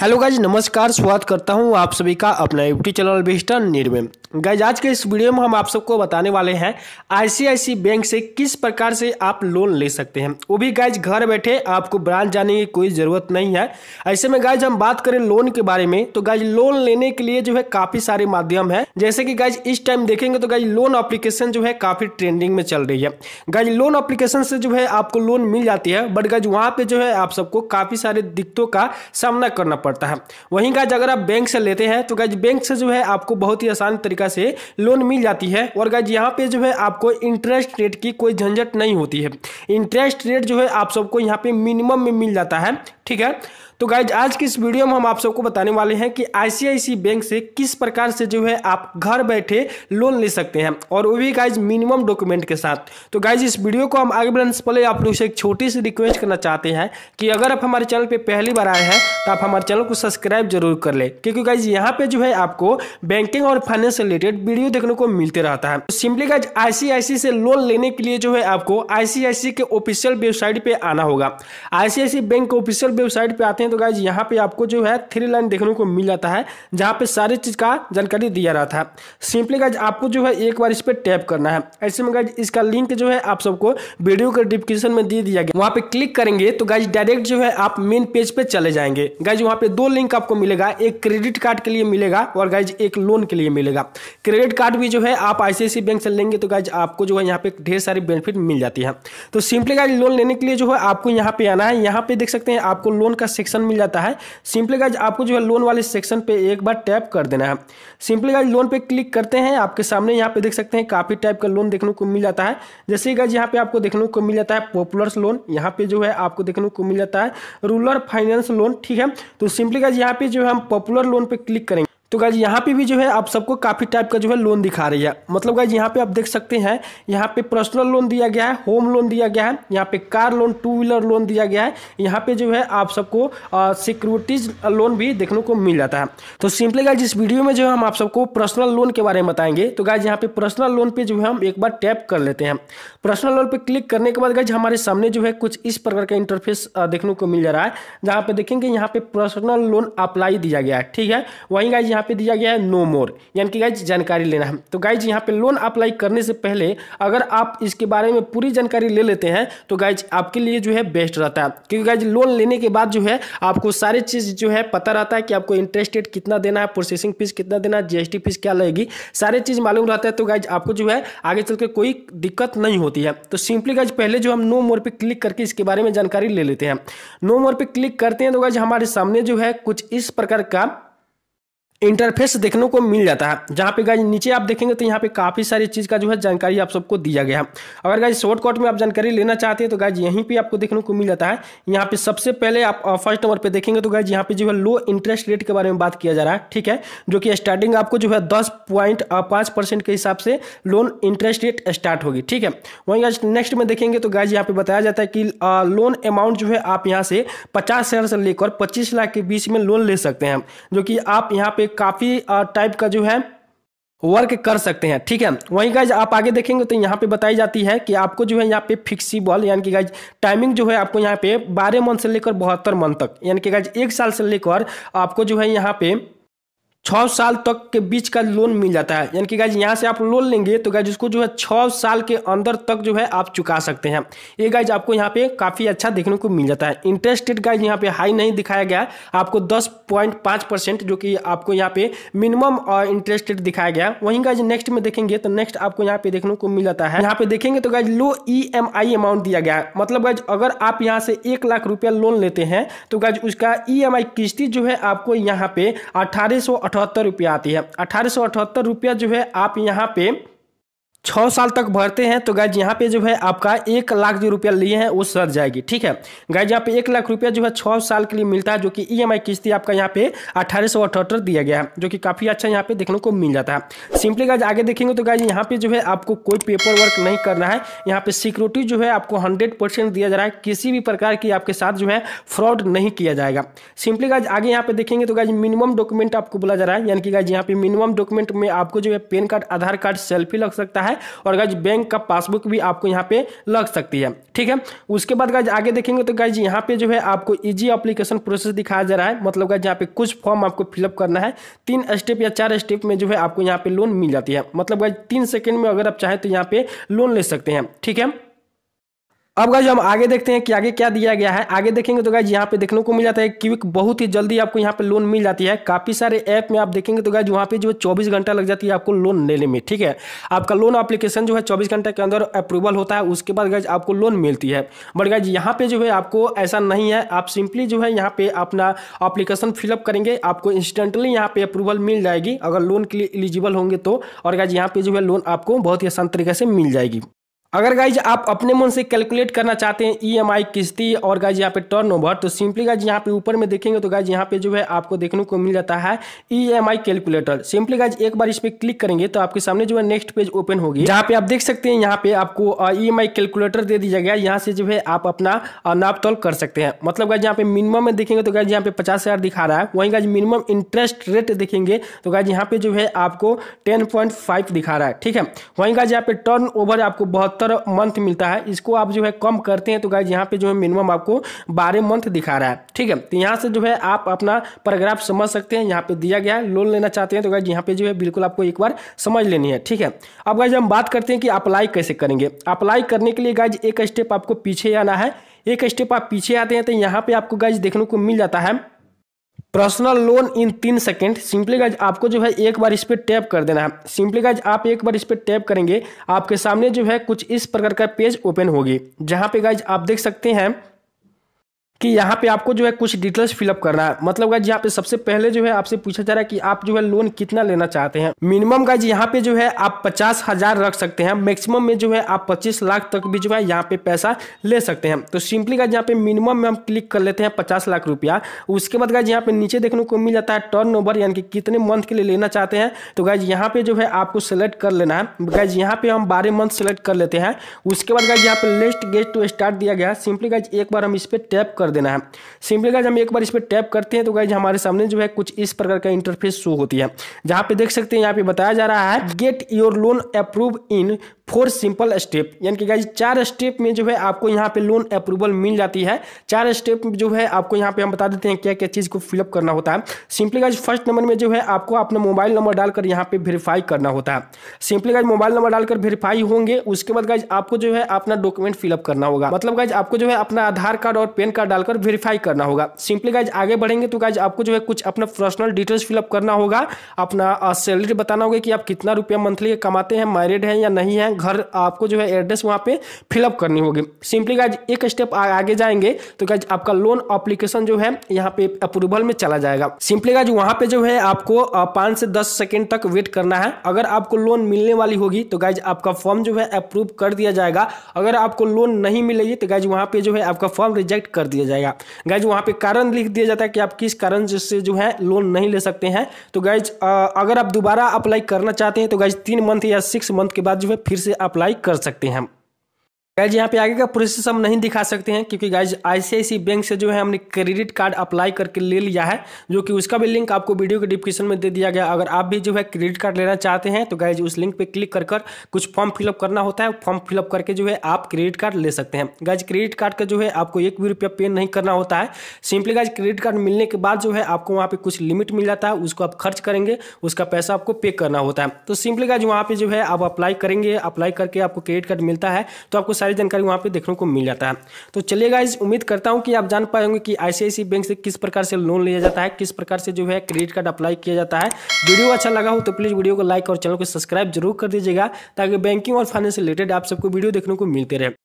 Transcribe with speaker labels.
Speaker 1: hello guys नमस्कार स्वागत करता हूँ आप सभी का अपना यूट्यूब चैनल बेस्टर निर्मय गैज आज के इस वीडियो में हम आप सबको बताने वाले हैं आईसीआईसी बैंक से किस प्रकार से आप लोन ले सकते हैं वो भी गाइज घर बैठे आपको ब्रांच जाने की कोई ज़रूरत नहीं है ऐसे में गाइज हम बात करें लोन के बारे में तो गाइज लोन लेने के लिए जो है काफ़ी सारे माध्यम है जैसे कि गाइज इस टाइम देखेंगे तो गाइज लोन अप्लीकेशन जो है काफ़ी ट्रेंडिंग में चल रही है गाइज लोन अप्लीकेशन से जो है आपको लोन मिल जाती है बट गाइज वहाँ पर जो है आप सबको काफ़ी सारे दिक्कतों का सामना करना पड़ता है वहीं गाइज अगर आप बैंक से लेते हैं तो गाइज बैंक से जो है आपको बहुत ही आसान तरीके तरीका से लोन मिल जाती है और गाइज यहाँ पे जो है आपको इंटरेस्ट रेट की कोई झंझट नहीं होती है इंटरेस्ट रेट जो है आप सबको यहाँ पे मिनिमम में मिल जाता है ठीक है तो गाइज आज की इस वीडियो में हम आप सबको बताने वाले हैं कि आई बैंक से किस प्रकार से जो है आप घर बैठे लोन ले सकते हैं और वो भी गाइज मिनिमम डॉक्यूमेंट के साथ तो गाइज इस वीडियो को हम आगे बढ़ने से पहले आप लोग से एक छोटी सी रिक्वेस्ट करना चाहते हैं कि अगर आप हमारे चैनल पर पहली बार आए हैं तो आप हमारे चैनल को सब्सक्राइब जरूर कर ले क्योंकि गाइज यहाँ पे जो है आपको बैंकिंग और फाइनेंस रिलेटेड वीडियो देखने को मिलते रहता है सिंपली गाइज आई से लोन लेने के लिए जो है आपको आईसीआईसी के ऑफिशियल वेबसाइट पे आना होगा आईसीआईसी बैंक के ऑफिशियल वेबसाइट पे आते हैं हैं तो गाइज यहाँ पे आपको जो है थ्री लाइन देखने को मिल जाता है जहाँ पे सारी चीज़ का जानकारी दिया रहा था सिंपली गाइज आपको जो है एक बार इस पर टैप करना है ऐसे में गाइज इसका लिंक जो है आप सबको वीडियो के डिस्क्रिप्शन में दे दिया गया वहाँ पे क्लिक करेंगे तो गाइज डायरेक्ट जो है आप मेन पेज पे चले जाएंगे गाइज वहाँ पे दो लिंक आपको मिलेगा एक क्रेडिट कार्ड के लिए मिलेगा और गाइज एक लोन के लिए मिलेगा क्रेडिट कार्ड भी जो है आप आई बैंक से लेंगे तो गाइज आपको जो है यहाँ पे ढेर सारी बेनिफिट मिल जाती है तो सिंपली गाइज लोन लेने के लिए जो है आपको यहाँ पे आना है यहाँ पे देख सकते हैं आपको लोन का सेक्शन सेक्शन मिल जाता है सिंपली गाइज आपको जो है लोन वाले सेक्शन पे एक बार टैप कर देना है सिंपली गाइज लोन पे क्लिक करते हैं आपके सामने यहाँ पे देख सकते हैं काफ़ी टाइप का लोन देखने को मिल जाता है जैसे गाइज यहाँ पे आपको देखने को मिल जाता है पॉपुलर लोन यहाँ पे जो है आपको देखने को मिल जाता है रूरल फाइनेंस लोन ठीक है तो सिंपली गाइज यहाँ पे जो है हम पॉपुलर लोन पे क्लिक करेंगे तो गाइज यहाँ पे भी जो है आप सबको काफ़ी टाइप का जो है लोन दिखा रही है मतलब गाइज यहाँ पे आप देख सकते हैं यहाँ पे पर्सनल लोन दिया गया है होम लोन दिया गया है यहाँ पे car loan two wheeler loan दिया गया है यहाँ पे जो है आप सबको सिक्योरिटीज लोन भी देखने को मिल जाता है तो सिंपली गाइज इस वीडियो में जो है हम आप सबको पर्सनल लोन के बारे में बताएंगे तो गाइज यहाँ पे पर्सनल लोन पे जो है हम एक बार टैप कर लेते हैं पर्सनल लोन पर क्लिक करने के बाद गाइज हमारे सामने जो है कुछ इस प्रकार का इंटरफेस देखने को मिल जा रहा है जहाँ पे देखेंगे यहाँ पे पर्सनल लोन अप्लाई दिया गया है ठीक है वहीं गाइज यहाँ पे दिया गया है नो मोर यानी कि गाइज जानकारी लेना है तो गाइज यहाँ पे लोन अप्लाई करने से पहले अगर आप इसके बारे में पूरी जानकारी ले लेते हैं तो गाइज आपके लिए जो है बेस्ट रहता है क्योंकि गाइज लोन लेने के बाद जो है आपको सारी चीज़ जो है पता रहता है कि आपको इंटरेस्ट रेट कितना देना है प्रोसेसिंग फीस कितना देना है जी फीस क्या लगेगी सारी चीज़ मालूम रहता है तो गाइज आपको जो है आगे चल कोई दिक्कत नहीं होती है तो सिंपली गाइज पहले जो हम नो मोर पर क्लिक करके इसके बारे में जानकारी ले लेते हैं नो मोर पर क्लिक करते हैं तो गाइज हमारे सामने जो है कुछ इस प्रकार का इंटरफेस देखने को मिल जाता है जहाँ पे गाइज नीचे आप देखेंगे तो यहाँ पे काफ़ी सारी चीज़ का जो है जानकारी आप सबको दिया गया है अगर गाइज शॉर्टकट में आप जानकारी लेना चाहते हैं तो गाइज यहीं पे आपको देखने को मिल जाता है यहाँ पे सबसे पहले आप फर्स्ट नंबर पे देखेंगे तो गाइज यहाँ पे जो है लो इंटरेस्ट रेट के बारे में बात किया जा रहा है ठीक है जो कि स्टार्टिंग आपको जो है दस के हिसाब से लोन इंटरेस्ट रेट स्टार्ट होगी ठीक है वहीं गाइज नेक्स्ट में देखेंगे तो गाइज यहाँ पे बताया जाता है कि लोन अमाउंट जो है आप यहाँ से पचास हज़ार से लेकर पच्चीस लाख के बीच में लोन ले सकते हैं जो कि आप यहाँ पे काफ़ी टाइप का जो है वर्क कर सकते हैं ठीक है वहीं गाइज आप आगे देखेंगे तो यहाँ पे बताई जाती है कि आपको जो है यहाँ पे फिक्सिबल यानी कि गाइज टाइमिंग जो है आपको यहाँ पे बारह मंथ से लेकर बहत्तर मंथ तक यानी कि गाइज एक साल से लेकर आपको जो है यहाँ पे छः साल तक के बीच का लोन मिल जाता है यानी कि गाइज यहाँ से आप लोन लेंगे तो गाइज उसको जो है छः साल के अंदर तक जो है आप चुका सकते हैं ये गाइज आपको यहाँ पे काफ़ी अच्छा देखने को मिल जाता है इंटरेस्ट रेट गाइज यहाँ पे हाई नहीं दिखाया गया आपको दस पॉइंट पाँच परसेंट जो कि आपको यहाँ पे मिनिमम इंटरेस्ट रेट दिखाया गया वहीं गाइज नेक्स्ट में देखेंगे तो नेक्स्ट आपको यहाँ पे देखने को मिल जाता है यहाँ पे देखेंगे तो गाइज लो ई अमाउंट दिया गया है मतलब गाइज अगर आप यहाँ से एक लाख रुपया लोन लेते हैं तो गाइज उसका ई e किस्ती जो है आपको यहाँ पे अठारह रुपया आती है अठारह सौ अठहत्तर रुपया जो है आप यहाँ पे छः साल तक भरते हैं तो गाइज यहाँ पे जो है आपका एक लाख जो रुपया लिए हैं वो सर जाएगी ठीक है गाइज यहाँ पे एक लाख रुपया जो है छः साल के लिए मिलता है जो कि ईएमआई e किस्ती आपका यहाँ पे अठारह सौ अठहत्तर दिया गया है जो कि काफ़ी अच्छा यहाँ पे देखने को मिल जाता है सिंपली गाइज आगे देखेंगे तो गाइज यहाँ पे जो है आपको कोई पेपर वर्क नहीं करना है यहाँ पे सिक्योरिटी जो है आपको हंड्रेड दिया जा रहा है किसी भी प्रकार की आपके साथ जो है फ्रॉड नहीं किया जाएगा सिंपली गाइज आगे यहाँ पे देखेंगे तो गाइज मिनिमम डॉक्यूमेंट आपको बोला जा रहा है यानी कि गाइज यहाँ पे मिनिमम डॉक्यूमेंट में आपको जो है PAN card Aadhaar card selfie लग सकता है है और गाइज बैंक का पासबुक भी आपको यहाँ पे लग सकती है ठीक है उसके बाद गाइज आगे देखेंगे तो गाइज यहाँ पे जो है आपको इजी अप्लीकेशन प्रोसेस दिखाया जा रहा है मतलब गाइज यहाँ पे कुछ फॉर्म आपको फिलअप करना है तीन स्टेप या चार स्टेप में जो है आपको यहाँ पे लोन मिल जाती है मतलब गाइज तीन सेकेंड में अगर आप चाहें तो यहाँ पे लोन ले सकते हैं ठीक है अब गाइज हम आगे देखते हैं कि आगे क्या दिया गया है आगे देखेंगे तो गाइज यहाँ पे देखने को मिल जाता है क्विक बहुत ही जल्दी आपको यहाँ पे लोन मिल जाती है काफी सारे ऐप में आप देखेंगे तो गाइज वहाँ पे जो 24 घंटा लग जाती है आपको लोन लेने में ठीक है आपका लोन एप्लीकेशन जो है 24 घंटे के अंदर अप्रूवल होता है उसके बाद गाइज आपको लोन मिलती है बट गाइज यहाँ पे जो है आपको ऐसा नहीं है आप सिंपली जो है यहाँ पे अपना अप्लीकेशन फिलअप करेंगे आपको इंस्टेंटली यहाँ पे अप्रूवल मिल जाएगी अगर लोन के लिए एलिजिबल होंगे तो और गाइज यहाँ पे जो है लोन आपको बहुत ही आसान तरीके से मिल जाएगी अगर गाइज आप अपने मन से कैलकुलेट करना चाहते हैं ईएमआई e किस्ती और गाइज यहाँ पे टर्न ओवर तो सिंपली गाइज यहाँ पे ऊपर में देखेंगे तो गाइज यहाँ पे जो है आपको देखने को मिल जाता है ईएमआई कैलकुलेटर सिंपली गाइज एक बार इस पर क्लिक करेंगे तो आपके सामने जो है नेक्स्ट पेज ओपन होगी जहाँ पे आप देख सकते हैं यहाँ पे आपको ई कैलकुलेटर e दे दिया गया यहाँ से जो है आप अपना नापतौल कर सकते हैं मतलब गाइज यहाँ पे मिनिमम में देखेंगे तो गाइज यहाँ पे पचास दिखा रहा है वहीं गाइज मिनिमम इंटरेस्ट रेट देखेंगे तो गाइज यहाँ पे जो है आपको टेन दिखा रहा है ठीक है वहीं गाइज यहाँ पे टर्न ओवर आपको बहुत सत्तर मंथ मिलता है इसको आप जो है कम करते हैं तो गाइज यहाँ पे जो है मिनिमम आपको बारह मंथ दिखा रहा है ठीक है तो यहाँ से जो है आप अपना पैराग्राफ समझ सकते हैं यहाँ पे दिया गया है लोन लेना चाहते हैं तो गाइज यहाँ पे जो है बिल्कुल आपको एक बार समझ लेनी है ठीक है अब गाइज हम बात करते हैं कि अप्लाई कैसे करेंगे अप्लाई करने के लिए गाइज एक स्टेप आपको पीछे आना है एक स्टेप आप पीछे आते हैं तो यहाँ पे आपको गाइज देखने को मिल जाता है पर्सनल लोन इन तीन सेकेंड सिंपली गाइज आपको जो है एक बार इस पर टैप कर देना है सिंपली गाइज आप एक बार इस पर टैप करेंगे आपके सामने जो है कुछ इस प्रकार का पेज ओपन होगी जहां पे गाइज आप देख सकते हैं कि यहाँ पे आपको जो है कुछ डिटेल्स फिलअप करना है मतलब गाइज यहाँ पे सबसे पहले जो है आपसे पूछा जा रहा है कि आप जो है लोन कितना लेना चाहते हैं मिनिमम गाइज यहाँ पे जो है आप पचास हजार रख सकते हैं मैक्सिमम में जो है आप पच्चीस लाख तक भी जो है यहाँ पे पैसा ले सकते हैं तो सिंपली गाइज यहाँ पे मिनिमम में हम क्लिक कर लेते हैं पचास लाख रुपया उसके बाद गाइज यहाँ पे नीचे देखने को मिल जाता है टर्न ओवर यानी कि कितने मंथ के लिए लेना चाहते हैं तो गाइज यहाँ पे जो है आपको सेलेक्ट कर लेना है गाइज यहाँ पे हम बारह मंथ सेलेक्ट कर लेते हैं उसके बाद गाइज यहाँ पे लेस्ट गेट टू स्टार्ट दिया गया सिंपली गाइज एक बार हम इस पर टैप कर कर देना है सिंपली गाइज हम एक बार इस पर टैप करते हैं तो गाइज हमारे सामने जो है कुछ इस प्रकार का इंटरफेस शो होती है जहाँ पे देख सकते हैं यहाँ पे बताया जा रहा है get your loan approve in four simple step यानी कि गाइज चार स्टेप में जो है आपको यहाँ पे लोन अप्रूवल मिल जाती है चार स्टेप जो है आपको यहाँ पे हम बता देते हैं क्या क्या चीज़ को फिलअप करना होता है सिंपली गाइज फर्स्ट नंबर में जो है आपको अपना मोबाइल नंबर डालकर यहाँ पे वेरीफाई करना होता है सिंपली गाइज मोबाइल नंबर डालकर वेरीफाई होंगे उसके बाद गाइज आपको जो है अपना डॉक्यूमेंट फिलअप करना होगा मतलब गाइज आपको जो है अपना आधार कार्ड और पेन कार्ड डालकर वेरीफाई करना होगा सिंपली गाइज आगे बढ़ेंगे तो गाइज आपको जो है कुछ अपना पर्सनल डिटेल्स फिलअप करना होगा अपना सैलरी बताना होगा कि आप कितना रुपया मंथली कमाते हैं मैरिड हैं या नहीं है घर आपको जो है एड्रेस वहाँ पे फिलअप करनी होगी सिंपली गाइज एक स्टेप आगे जाएंगे तो गाइज आपका लोन अप्लीकेशन जो है यहाँ पे अप्रूवल में चला जाएगा सिंपली गाइज वहाँ पे जो है आपको पाँच से दस सेकेंड तक वेट करना है अगर आपको लोन मिलने वाली होगी तो गाइज आपका फॉर्म जो है अप्रूव कर दिया जाएगा अगर आपको लोन नहीं मिलेगी तो गाइज वहाँ पे जो है आपका फॉर्म रिजेक्ट कर दिया जाएगा गाइज वहाँ पे कारण लिख दिया जाता है कि आप किस कारण से जो है लोन नहीं ले सकते हैं तो गाइज अगर आप दोबारा अप्लाई करना चाहते हैं तो गाइज तीन मंथ या सिक्स मंथ के बाद जो है फिर से अप्लाई कर सकते हैं गाइज यहाँ पे आगे का प्रोसेस हम नहीं दिखा सकते हैं क्योंकि गाइज आईसीआईसी बैंक से जो है हमने क्रेडिट कार्ड अप्लाई करके ले लिया है जो कि उसका भी लिंक आपको वीडियो के डिस्क्रिप्शन में दे दिया गया अगर आप भी जो है क्रेडिट कार्ड लेना चाहते हैं तो गाइज उस लिंक पे क्लिक कर कर कुछ फॉर्म फिलअप करना होता है फॉर्म फिलअप करके जो है आप क्रेडिट कार्ड ले सकते हैं गाइज क्रेडिट कार्ड का जो है आपको एक भी रुपया पे नहीं करना होता है सिंपली गाइज क्रेडिट कार्ड मिलने के बाद जो है आपको वहाँ पे कुछ लिमिट मिल जाता है उसको आप खर्च करेंगे उसका पैसा आपको पे करना होता है तो सिंपली गाइज वहाँ पे जो है आप अप्लाई करेंगे अप्लाई करके आपको क्रेडिट कार्ड मिलता है तो आपको सारी जानकारी वहाँ पे देखने को मिल जाता है तो चलिए गाइज उम्मीद करता हूँ कि आप जान पाए होंगे कि आई बैंक से किस प्रकार से लोन लिया जाता है किस प्रकार से जो है क्रेडिट कार्ड अप्लाई किया जाता है वीडियो अच्छा लगा हो तो प्लीज़ वीडियो को लाइक और चैनल को सब्सक्राइब जरूर कर दीजिएगा ताकि बैंकिंग और फाइनेंस रिलेटेड आप सबको वीडियो देखने को मिलते रहे